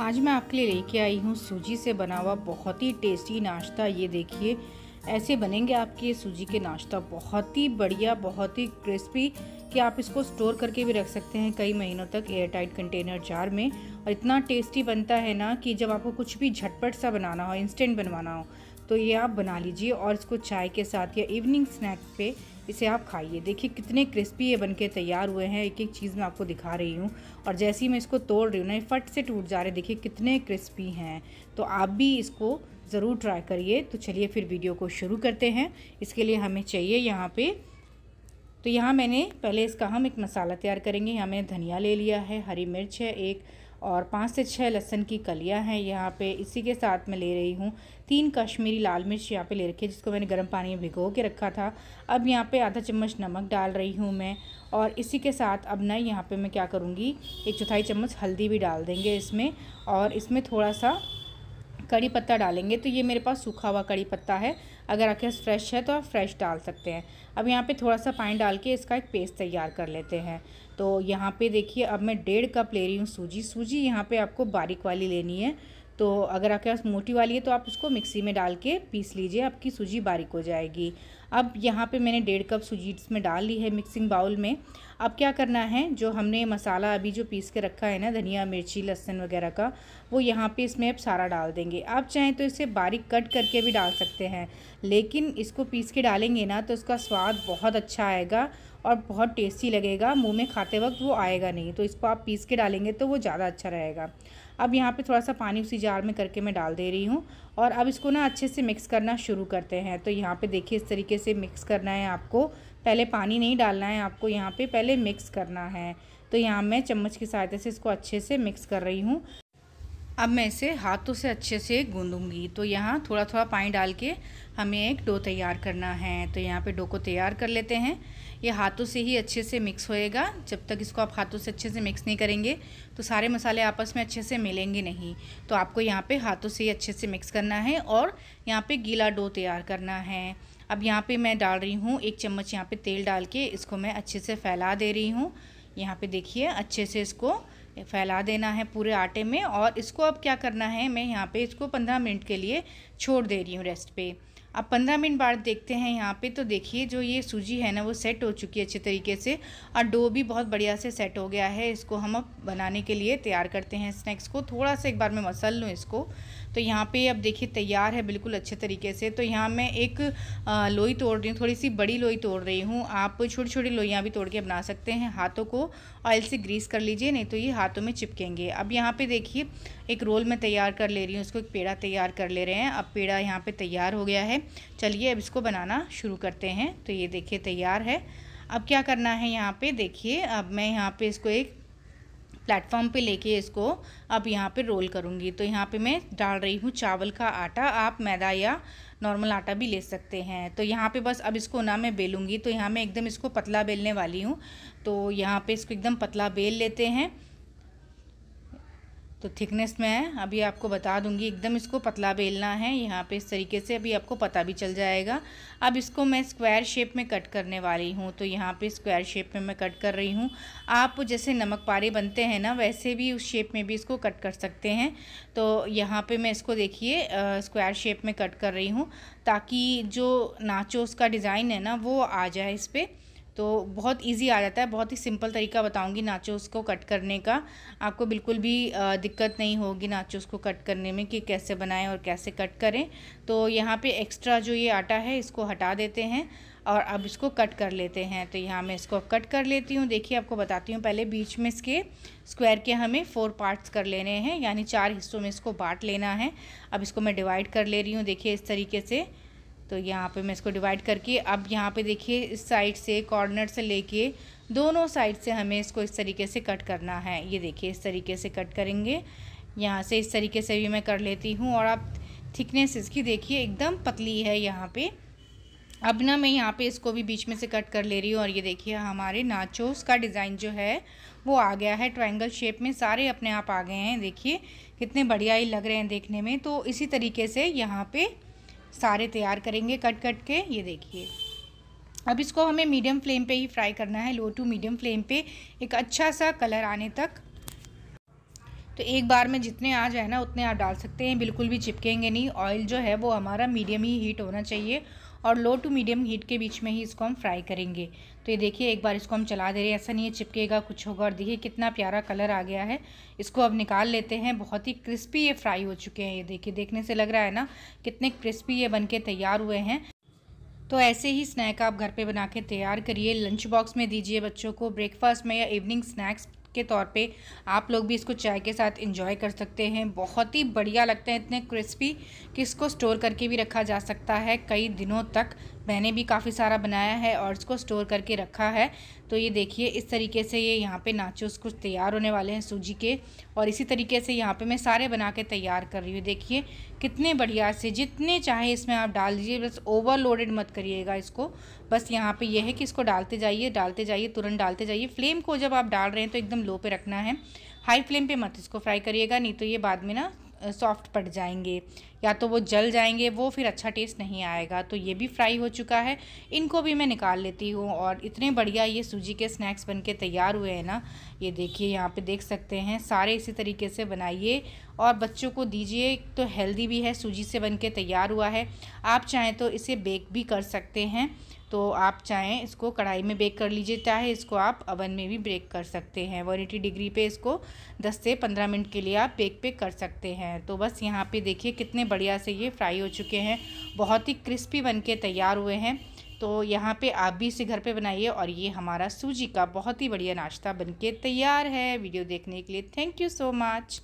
आज मैं आपके लिए लेके आई हूँ सूजी से बना हुआ बहुत ही टेस्टी नाश्ता ये देखिए ऐसे बनेंगे आपके सूजी के नाश्ता बहुत ही बढ़िया बहुत ही क्रिस्पी कि आप इसको स्टोर करके भी रख सकते हैं कई महीनों तक एयर टाइट कंटेनर जार में और इतना टेस्टी बनता है ना कि जब आपको कुछ भी झटपट सा बनाना हो इंस्टेंट बनवाना हो तो ये आप बना लीजिए और इसको चाय के साथ या इवनिंग स्नैक पे इसे आप खाइए देखिए कितने क्रिस्पी ये बन के तैयार हुए हैं एक एक चीज़ मैं आपको दिखा रही हूँ और जैसे ही मैं इसको तोड़ रही हूँ ना फट से टूट जा रहे देखिए कितने क्रिस्पी हैं तो आप भी इसको ज़रूर ट्राई करिए तो चलिए फिर वीडियो को शुरू करते हैं इसके लिए हमें चाहिए यहाँ पर तो यहाँ मैंने पहले इसका हम एक मसाला तैयार करेंगे यहाँ मैंने धनिया ले लिया है हरी मिर्च है एक और पाँच से छः लहसन की कलियाँ हैं यहाँ पे इसी के साथ मैं ले रही हूँ तीन कश्मीरी लाल मिर्च यहाँ पे ले रखी है जिसको मैंने गर्म पानी में भिगो के रखा था अब यहाँ पे आधा चम्मच नमक डाल रही हूँ मैं और इसी के साथ अब ना यहाँ पे मैं क्या करूँगी एक चौथाई चम्मच हल्दी भी डाल देंगे इसमें और इसमें थोड़ा सा कड़ी पत्ता डालेंगे तो ये मेरे पास सूखा हुआ कड़ी पत्ता है अगर आपके पास फ्रेश है तो आप फ्रेश डाल सकते हैं अब यहाँ पे थोड़ा सा पानी डाल के इसका एक पेस्ट तैयार कर लेते हैं तो यहाँ पे देखिए अब मैं डेढ़ कप ले रही हूँ सूजी सूजी यहाँ पे आपको बारीक वाली लेनी है तो अगर आपके पास मोटी वाली है तो आप उसको मिक्सी में डाल के पीस लीजिए आपकी सूजी बारीक हो जाएगी अब यहाँ पे मैंने डेढ़ कप सूजी इसमें डाल ली है मिक्सिंग बाउल में अब क्या करना है जो हमने मसाला अभी जो पीस के रखा है ना धनिया मिर्ची लहसन वगैरह का वो यहाँ पे इसमें अब सारा डाल देंगे आप चाहें तो इसे बारीक कट करके भी डाल सकते हैं लेकिन इसको पीस के डालेंगे ना तो इसका स्वाद बहुत अच्छा आएगा और बहुत टेस्टी लगेगा मुंह में खाते वक्त वो आएगा नहीं तो इसको आप पीस के डालेंगे तो वो ज़्यादा अच्छा रहेगा अब यहाँ पे थोड़ा सा पानी उसी जार में करके मैं डाल दे रही हूँ और अब इसको ना अच्छे से मिक्स करना शुरू करते हैं तो यहाँ पे देखिए इस तरीके से मिक्स करना है आपको पहले पानी नहीं डालना है आपको यहाँ पर पहले मिक्स करना है तो यहाँ मैं चम्मच की सहायता से इसको अच्छे से मिक्स कर रही हूँ अब मैं इसे हाथों से अच्छे से गूंदूंगी तो यहाँ थोड़ा थोड़ा पानी डाल के हमें एक डो तैयार करना है तो यहाँ पे डो को तैयार कर लेते हैं ये हाथों से ही अच्छे से मिक्स होएगा जब तक इसको आप हाथों से अच्छे से मिक्स नहीं करेंगे तो सारे मसाले आपस में अच्छे से मिलेंगे नहीं तो आपको यहाँ पर हाथों से ही अच्छे से मिक्स करना है और यहाँ पर गीला डो तैयार करना है अब यहाँ पर मैं डाल रही हूँ एक चम्मच यहाँ पर तेल डाल के इसको मैं अच्छे से फैला दे रही हूँ यहाँ पर देखिए अच्छे से इसको फैला देना है पूरे आटे में और इसको अब क्या करना है मैं यहाँ पे इसको 15 मिनट के लिए छोड़ दे रही हूँ रेस्ट पे अब पंद्रह मिनट बाद देखते हैं यहाँ पे तो देखिए जो ये सूजी है ना वो सेट हो चुकी है अच्छे तरीके से और डो भी बहुत बढ़िया से सेट हो गया है इसको हम अब बनाने के लिए तैयार करते हैं स्नैक्स को थोड़ा सा एक बार मैं मसल लूँ इसको तो यहाँ पे अब देखिए तैयार है बिल्कुल अच्छे तरीके से तो यहाँ मैं एक लोई तोड़ रही हूँ थोड़ी सी बड़ी लोई तोड़ रही हूँ आप छोटी छोटी लोइयाँ भी तोड़ के बना सकते हैं हाथों को ऑयल से ग्रीस कर लीजिए नहीं तो ये हाथों में चिपकेंगे अब यहाँ पे देखिए एक रोल मैं तैयार कर ले रही हूँ उसको एक पेड़ा तैयार कर ले रहे हैं अब पेड़ा यहाँ पर तैयार हो गया है चलिए अब इसको बनाना शुरू करते हैं तो ये देखिए तैयार है अब क्या करना है यहाँ पे देखिए अब मैं यहाँ पे इसको एक प्लेटफॉर्म पे लेके इसको अब यहाँ पे रोल करूँगी तो यहाँ पे मैं डाल रही हूँ चावल का आटा आप मैदा या नॉर्मल आटा भी ले सकते हैं तो यहाँ पे बस अब इसको ना मैं बेलूँगी तो यहाँ मैं एकदम इसको पतला बेलने वाली हूँ तो यहाँ पे इसको एकदम पतला बेल लेते हैं तो थिकनेस में है अभी आपको बता दूंगी एकदम इसको पतला बेलना है यहाँ पे इस तरीके से अभी आपको पता भी चल जाएगा अब इसको मैं स्क्वायर शेप में कट करने वाली हूँ तो यहाँ पे स्क्वायर शेप में मैं कट कर रही हूँ आप जैसे नमक पारे बनते हैं ना वैसे भी उस शेप में भी इसको कट कर सकते हैं तो यहाँ पर मैं इसको देखिए स्क्वायर शेप में कट कर रही हूँ ताकि जो नाचोस का डिज़ाइन है ना वो आ जाए इस पर तो बहुत इजी आ जाता है बहुत ही सिंपल तरीका बताऊंगी नाचोस को कट करने का आपको बिल्कुल भी दिक्कत नहीं होगी नाचोस को कट करने में कि कैसे बनाएं और कैसे कट करें तो यहाँ पे एक्स्ट्रा जो ये आटा है इसको हटा देते हैं और अब इसको कट कर लेते हैं तो यहाँ मैं इसको कट कर लेती हूँ देखिए आपको बताती हूँ पहले बीच में इसके स्क्वायर के हमें फ़ोर पार्ट्स कर लेने हैं यानी चार हिस्सों में इसको बांट लेना है अब इसको मैं डिवाइड कर ले रही हूँ देखिए इस तरीके से तो यहाँ पे मैं इसको डिवाइड करके अब यहाँ पे देखिए इस साइड से कॉर्नर से लेके दोनों साइड से हमें इसको इस तरीके से कट करना है ये देखिए इस तरीके से कट करेंगे यहाँ से इस तरीके से भी मैं कर लेती हूँ और आप थिकनेस इसकी देखिए एकदम पतली है यहाँ पे अब ना मैं यहाँ पे इसको भी बीच में से कट कर ले रही हूँ और ये देखिए हमारे नाचोस का डिज़ाइन जो है वो आ गया है ट्रायंगल शेप में सारे अपने आप आ गए हैं देखिए कितने बढ़िया ही लग रहे हैं देखने में तो इसी तरीके से यहाँ पे सारे तैयार करेंगे कट कट के ये देखिए अब इसको हमें मीडियम फ्लेम पे ही फ्राई करना है लो टू मीडियम फ्लेम पे एक अच्छा सा कलर आने तक तो एक बार में जितने आ जाए ना उतने आप डाल सकते हैं बिल्कुल भी चिपकेंगे नहीं ऑयल जो है वो हमारा मीडियम ही हीट होना चाहिए और लो टू मीडियम हीट के बीच में ही इसको हम फ्राई करेंगे तो ये देखिए एक बार इसको हम चला दे रहे हैं ऐसा नहीं है चिपकेगा कुछ होगा और देखिए कितना प्यारा कलर आ गया है इसको अब निकाल लेते हैं बहुत ही क्रिस्पी ये फ्राई हो चुके हैं ये देखिए देखने से लग रहा है ना कितने क्रिस्पी ये बन के तैयार हुए हैं तो ऐसे ही स्नैक आप घर पे बना के तैयार करिए लंच बॉक्स में दीजिए बच्चों को ब्रेकफास्ट में या इवनिंग स्नैक्स के तौर पे आप लोग भी इसको चाय के साथ इंजॉय कर सकते हैं बहुत ही बढ़िया लगते हैं इतने क्रिस्पी कि इसको स्टोर करके भी रखा जा सकता है कई दिनों तक मैंने भी काफ़ी सारा बनाया है और इसको स्टोर करके रखा है तो ये देखिए इस तरीके से ये यहाँ पे नाचोस कुछ तैयार होने वाले हैं सूजी के और इसी तरीके से यहाँ पे मैं सारे बना के तैयार कर रही हूँ देखिए कितने बढ़िया से जितने चाहे इसमें आप डाल दीजिए बस ओवरलोडेड मत करिएगा इसको बस यहाँ पे यह है कि इसको डालते जाइए डालते जाइए तुरंत डालते जाइए फ्लेम को जब आप डाल रहे हैं तो एकदम लो पे रखना है हाई फ्लेम पर मत इसको फ्राई करिएगा नहीं तो ये बाद में ना सॉफ्ट पड़ जाएंगे या तो वो जल जाएंगे वो फिर अच्छा टेस्ट नहीं आएगा तो ये भी फ्राई हो चुका है इनको भी मैं निकाल लेती हूँ और इतने बढ़िया ये सूजी के स्नैक्स बन के तैयार हुए हैं ना ये देखिए यहाँ पे देख सकते हैं सारे इसी तरीके से बनाइए और बच्चों को दीजिए तो हेल्दी भी है सूजी से बन के तैयार हुआ है आप चाहें तो इसे बेक भी कर सकते हैं तो आप चाहें इसको कढ़ाई में बेक कर लीजिए चाहे इसको आप अवन में भी बेक कर सकते हैं वन एटी डिग्री पे इसको 10 से 15 मिनट के लिए आप बेक पे कर सकते हैं तो बस यहाँ पे देखिए कितने बढ़िया से ये फ्राई हो चुके हैं बहुत ही क्रिस्पी बन के तैयार हुए हैं तो यहाँ पे आप भी इसे घर पे बनाइए और ये हमारा सूजी का बहुत ही बढ़िया नाश्ता बनके तैयार है वीडियो देखने के लिए थैंक यू सो मच